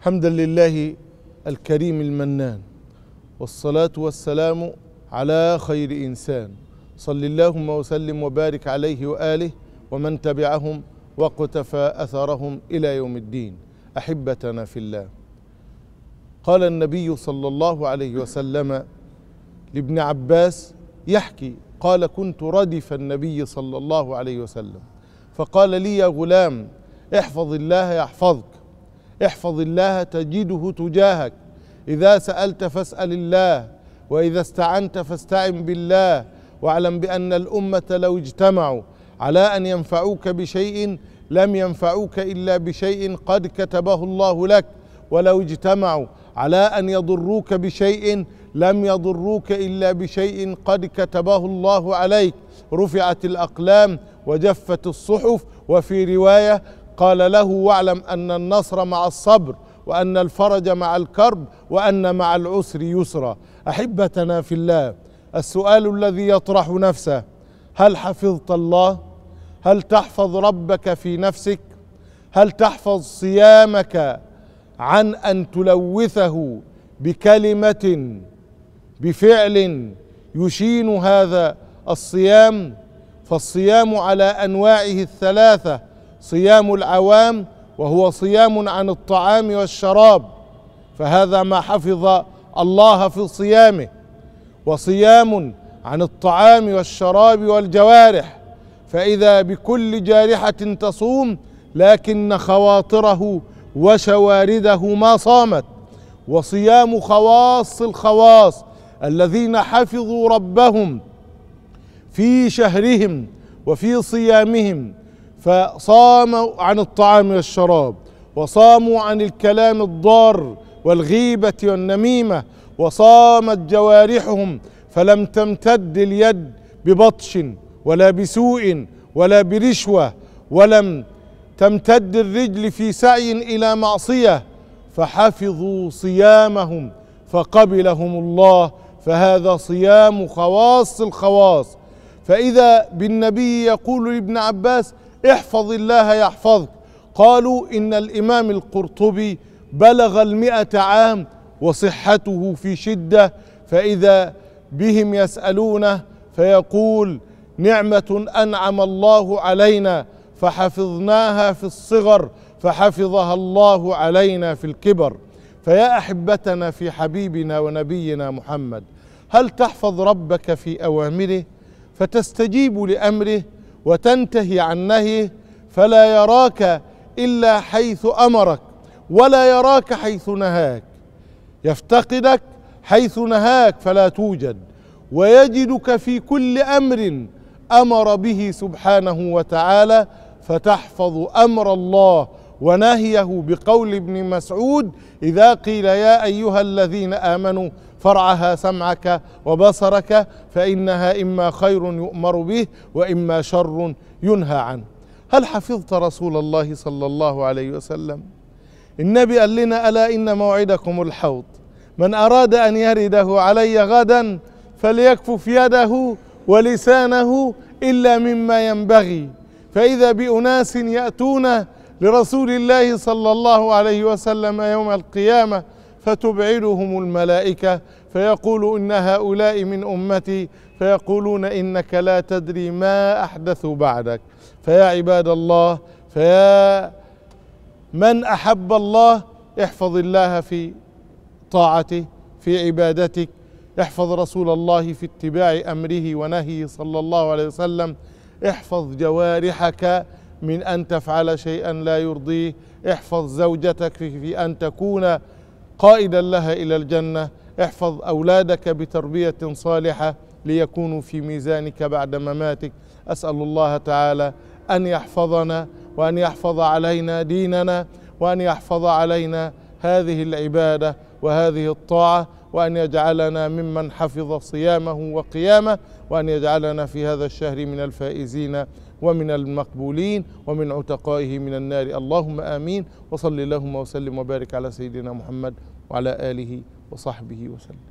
حمدا لله الكريم المنان والصلاة والسلام على خير إنسان صل اللهم وسلم وبارك عليه وآله ومن تبعهم واقتفى أثرهم إلى يوم الدين أحبتنا في الله قال النبي صلى الله عليه وسلم لابن عباس يحكي قال كنت ردف النبي صلى الله عليه وسلم فقال لي يا غلام احفظ الله يحفظك احفظ الله تجده تجاهك اذا سالت فاسال الله واذا استعنت فاستعن بالله واعلم بان الامه لو اجتمعوا على ان ينفعوك بشيء لم ينفعوك الا بشيء قد كتبه الله لك ولو اجتمعوا على ان يضروك بشيء لم يضروك الا بشيء قد كتبه الله عليك رفعت الاقلام وجفت الصحف وفي روايه قال له واعلم ان النصر مع الصبر وان الفرج مع الكرب وان مع العسر يسرا احبتنا في الله السؤال الذي يطرح نفسه هل حفظت الله هل تحفظ ربك في نفسك هل تحفظ صيامك عن ان تلوثه بكلمه بفعل يشين هذا الصيام فالصيام على انواعه الثلاثه صيام العوام وهو صيام عن الطعام والشراب فهذا ما حفظ الله في صيامه وصيام عن الطعام والشراب والجوارح فاذا بكل جارحه تصوم لكن خواطره وشوارده ما صامت وصيام خواص الخواص الذين حفظوا ربهم في شهرهم وفي صيامهم فصاموا عن الطعام والشراب وصاموا عن الكلام الضار والغيبه والنميمه وصامت جوارحهم فلم تمتد اليد ببطش ولا بسوء ولا برشوه ولم تمتد الرجل في سعي الى معصيه فحفظوا صيامهم فقبلهم الله فهذا صيام خواص الخواص فاذا بالنبي يقول لابن عباس احفظ الله يحفظك قالوا إن الإمام القرطبي بلغ المئة عام وصحته في شدة فإذا بهم يسألونه فيقول نعمة أنعم الله علينا فحفظناها في الصغر فحفظها الله علينا في الكبر فيا أحبتنا في حبيبنا ونبينا محمد هل تحفظ ربك في أوامره فتستجيب لأمره وتنتهي عن نهيه فلا يراك الا حيث امرك ولا يراك حيث نهاك يفتقدك حيث نهاك فلا توجد ويجدك في كل امر امر به سبحانه وتعالى فتحفظ امر الله ونهيه بقول ابن مسعود اذا قيل يا ايها الذين امنوا فرعها سمعك وبصرك فإنها إما خير يؤمر به وإما شر ينهى عنه هل حفظت رسول الله صلى الله عليه وسلم النبي قال لنا ألا إن موعدكم الحوض من أراد أن يرده علي غدا فليكفف يده ولسانه إلا مما ينبغي فإذا بأناس يأتون لرسول الله صلى الله عليه وسلم يوم القيامة فتبعدهم الملائكة فيقول إن هؤلاء من أمتي فيقولون إنك لا تدري ما أحدث بعدك فيا عباد الله فيا من أحب الله احفظ الله في طاعته في عبادتك احفظ رسول الله في اتباع أمره ونهيه صلى الله عليه وسلم احفظ جوارحك من أن تفعل شيئا لا يرضيه احفظ زوجتك في أن تكون قائدا لها إلى الجنة احفظ أولادك بتربية صالحة ليكونوا في ميزانك بعد مماتك أسأل الله تعالى أن يحفظنا وأن يحفظ علينا ديننا وأن يحفظ علينا هذه العبادة وهذه الطاعة وأن يجعلنا ممن حفظ صيامه وقيامه وأن يجعلنا في هذا الشهر من الفائزين ومن المقبولين ومن عتقائه من النار اللهم آمين وصل اللهم وسلم وبارك على سيدنا محمد وعلى آله وصحبه وسلم